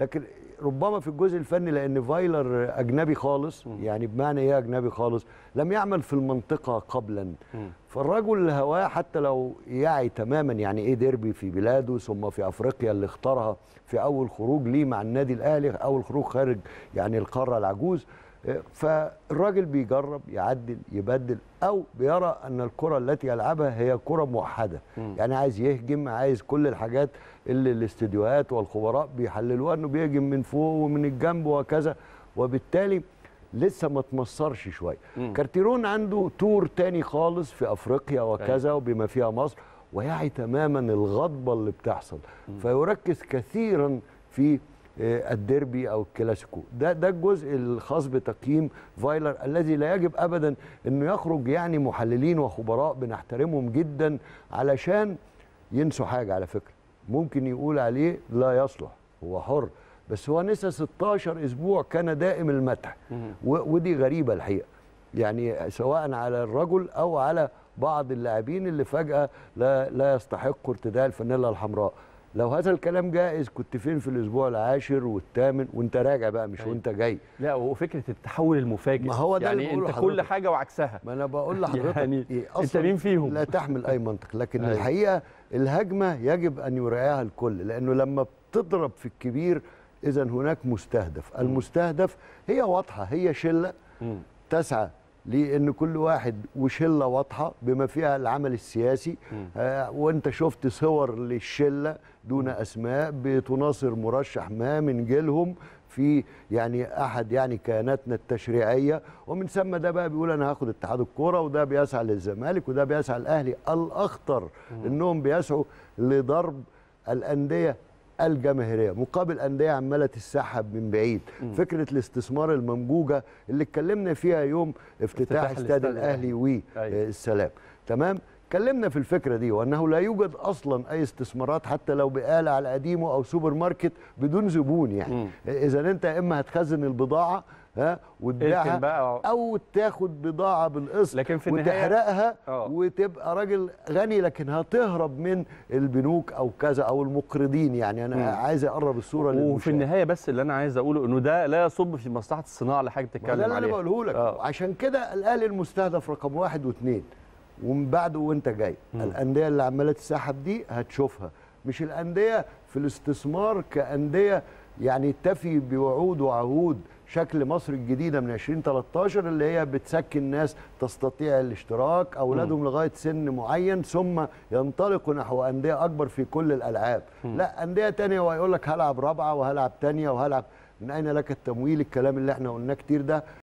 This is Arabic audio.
لكن ربما في الجزء الفني لان فايلر اجنبي خالص يعني بمعنى ايه اجنبي خالص لم يعمل في المنطقه قبلا فالرجل هواه حتى لو يعي تماما يعني ايه ديربي في بلاده ثم في افريقيا اللي اختارها في اول خروج ليه مع النادي الاهلي اول خروج خارج يعني القاره العجوز فالراجل بيجرب يعدل يبدل او بيرى ان الكره التي يلعبها هي كره موحده م. يعني عايز يهجم عايز كل الحاجات اللي الاستديوهات والخبراء بيحللوها انه بيهجم من فوق ومن الجنب وكذا وبالتالي لسه ما تمصرش شويه كارتيرون عنده تور تاني خالص في افريقيا وكذا أيوة. وبما فيها مصر ويعي تماما الغضبه اللي بتحصل فيركز كثيرا في آه، الديربي او الكلاسيكو ده ده الجزء الخاص بتقييم فايلر الذي لا يجب ابدا انه يخرج يعني محللين وخبراء بنحترمهم جدا علشان ينسوا حاجه على فكره ممكن يقول عليه لا يصلح هو حر بس هو نسى 16 اسبوع كان دائم المدح ودي غريبه الحقيقه يعني سواء على الرجل او على بعض اللاعبين اللي فجاه لا لا يستحقوا ارتداء الفانيلا الحمراء لو هذا الكلام جائز كنت فين في الاسبوع العاشر والثامن وانت راجع بقى مش أيوة. وانت جاي لا وفكره التحول المفاجئ ما هو ده يعني انت حضرتك. كل حاجه وعكسها ما انا بقول لحضرتك يعني إيه انت مين فيهم لا تحمل اي منطق لكن أيوة. الحقيقه الهجمه يجب ان يراعيها الكل لانه لما بتضرب في الكبير اذا هناك مستهدف المستهدف هي واضحه هي شله تسعى لان كل واحد وشله واضحه بما فيها العمل السياسي آه وانت شفت صور للشله دون اسماء بتناصر مرشح ما من جيلهم في يعني احد يعني كياناتنا التشريعيه ومن ثم ده بقى بيقول انا هاخد اتحاد الكوره وده بيسعى للزمالك وده بيسعى الاهلي الاخطر انهم بيسعوا لضرب الانديه الجماهيريه مقابل انديه عماله تسحب من بعيد م. فكره الاستثمار الممجوجه اللي اتكلمنا فيها يوم افتتاح استاد الاهلي والسلام آه، أيوه. تمام اتكلمنا في الفكره دي وانه لا يوجد اصلا اي استثمارات حتى لو بقاله على قديمه او سوبر ماركت بدون زبون يعني اذا انت اما هتخزن البضاعه ها وتبيعها او تاخد بضاعه بالقسط لكن في وتحرقها أوه. وتبقى راجل غني لكن هتهرب من البنوك او كذا او المقرضين يعني انا م. عايز اقرب الصوره للمشاهد وفي النهايه بس اللي انا عايز اقوله انه ده لا يصب في مصلحه الصناعه اللي حضرتك بتتكلم عليها ده اللي انا بقوله لك أوه. عشان كده الاهلي المستهدف رقم واحد واثنين ومن بعده وانت جاي م. الانديه اللي عماله تسحب دي هتشوفها مش الانديه في الاستثمار كانديه يعني تفي بوعود وعهود شكل مصر الجديده من 2013 اللي هي بتسكن ناس تستطيع الاشتراك اولادهم م. لغايه سن معين ثم ينطلقوا نحو انديه اكبر في كل الالعاب م. لا انديه ثانيه ويقول لك هلعب رابعه وهلعب ثانيه وهلعب من اين لك التمويل الكلام اللي احنا قلناه كتير ده